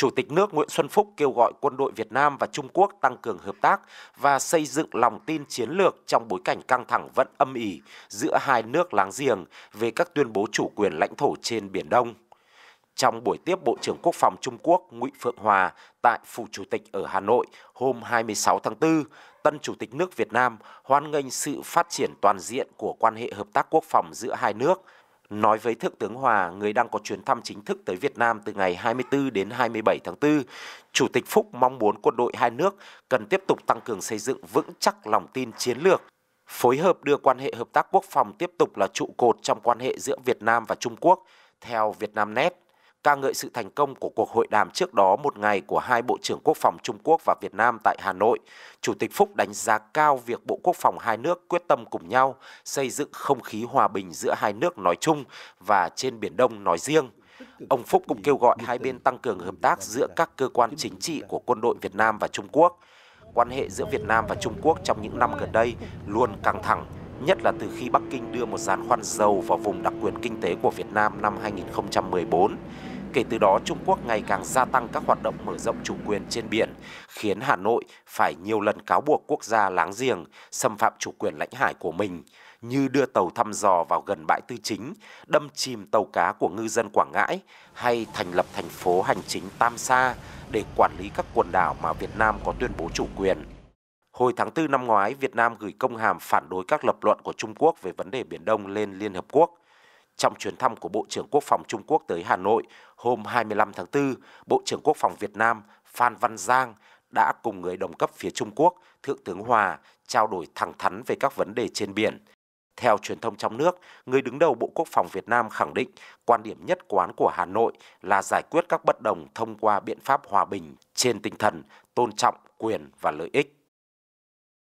Chủ tịch nước Nguyễn Xuân Phúc kêu gọi quân đội Việt Nam và Trung Quốc tăng cường hợp tác và xây dựng lòng tin chiến lược trong bối cảnh căng thẳng vẫn âm ỉ giữa hai nước láng giềng về các tuyên bố chủ quyền lãnh thổ trên Biển Đông. Trong buổi tiếp Bộ trưởng Quốc phòng Trung Quốc Ngụy Phượng Hòa tại Phủ Chủ tịch ở Hà Nội hôm 26 tháng 4, tân Chủ tịch nước Việt Nam hoan nghênh sự phát triển toàn diện của quan hệ hợp tác quốc phòng giữa hai nước – Nói với Thượng tướng Hòa, người đang có chuyến thăm chính thức tới Việt Nam từ ngày 24 đến 27 tháng 4, Chủ tịch Phúc mong muốn quân đội hai nước cần tiếp tục tăng cường xây dựng vững chắc lòng tin chiến lược, phối hợp đưa quan hệ hợp tác quốc phòng tiếp tục là trụ cột trong quan hệ giữa Việt Nam và Trung Quốc, theo Vietnamnet ca ngợi sự thành công của cuộc hội đàm trước đó một ngày của hai Bộ trưởng Quốc phòng Trung Quốc và Việt Nam tại Hà Nội, Chủ tịch Phúc đánh giá cao việc Bộ Quốc phòng hai nước quyết tâm cùng nhau xây dựng không khí hòa bình giữa hai nước nói chung và trên Biển Đông nói riêng. Ông Phúc cũng kêu gọi hai bên tăng cường hợp tác giữa các cơ quan chính trị của quân đội Việt Nam và Trung Quốc. Quan hệ giữa Việt Nam và Trung Quốc trong những năm gần đây luôn căng thẳng, nhất là từ khi Bắc Kinh đưa một giàn khoan dầu vào vùng đặc quyền kinh tế của Việt Nam năm 2014. Kể từ đó, Trung Quốc ngày càng gia tăng các hoạt động mở rộng chủ quyền trên biển, khiến Hà Nội phải nhiều lần cáo buộc quốc gia láng giềng xâm phạm chủ quyền lãnh hải của mình như đưa tàu thăm dò vào gần bãi tư chính, đâm chìm tàu cá của ngư dân Quảng Ngãi hay thành lập thành phố hành chính Tam Sa để quản lý các quần đảo mà Việt Nam có tuyên bố chủ quyền. Hồi tháng 4 năm ngoái, Việt Nam gửi công hàm phản đối các lập luận của Trung Quốc về vấn đề Biển Đông lên Liên Hợp Quốc. Trong chuyến thăm của Bộ trưởng Quốc phòng Trung Quốc tới Hà Nội hôm 25 tháng 4, Bộ trưởng Quốc phòng Việt Nam Phan Văn Giang đã cùng người đồng cấp phía Trung Quốc, Thượng tướng Hòa, trao đổi thẳng thắn về các vấn đề trên biển. Theo truyền thông trong nước, người đứng đầu Bộ Quốc phòng Việt Nam khẳng định quan điểm nhất quán của Hà Nội là giải quyết các bất đồng thông qua biện pháp hòa bình trên tinh thần tôn trọng quyền và lợi ích.